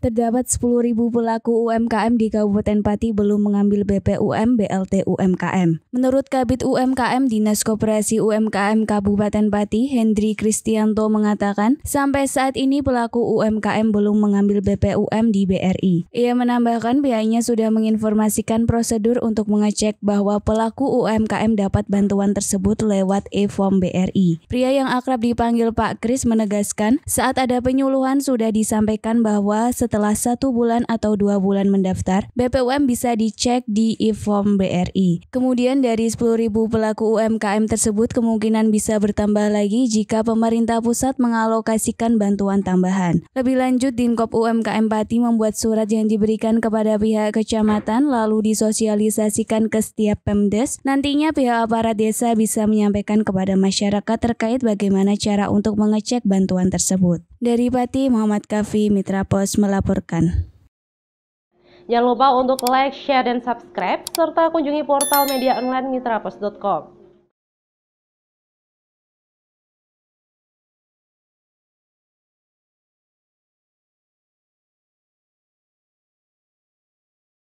Terdapat 10.000 pelaku UMKM di Kabupaten Pati belum mengambil BPUM BLT UMKM. Menurut Kabit UMKM Dinas Koperasi UMKM Kabupaten Pati, Hendri Kristianto mengatakan, sampai saat ini pelaku UMKM belum mengambil BPUM di BRI. Ia menambahkan pihaknya sudah menginformasikan prosedur untuk mengecek bahwa pelaku UMKM dapat bantuan tersebut lewat e-form BRI. Pria yang akrab dipanggil Pak Kris menegaskan, saat ada penyuluhan sudah disampaikan bahwa setelah satu bulan atau dua bulan mendaftar, BPUM bisa dicek di e-form BRI. Kemudian dari 10.000 pelaku UMKM tersebut kemungkinan bisa bertambah lagi jika pemerintah pusat mengalokasikan bantuan tambahan. Lebih lanjut, Dinkop UMKM Pati membuat surat yang diberikan kepada pihak kecamatan lalu disosialisasikan ke setiap Pemdes. Nantinya pihak aparat desa bisa menyampaikan kepada masyarakat terkait bagaimana cara untuk mengecek bantuan tersebut. Dari Pati Muhammad Kafi Mitra Pos melaporkan. Jangan lupa untuk like, share, dan subscribe, serta kunjungi portal media online mitrapos.com.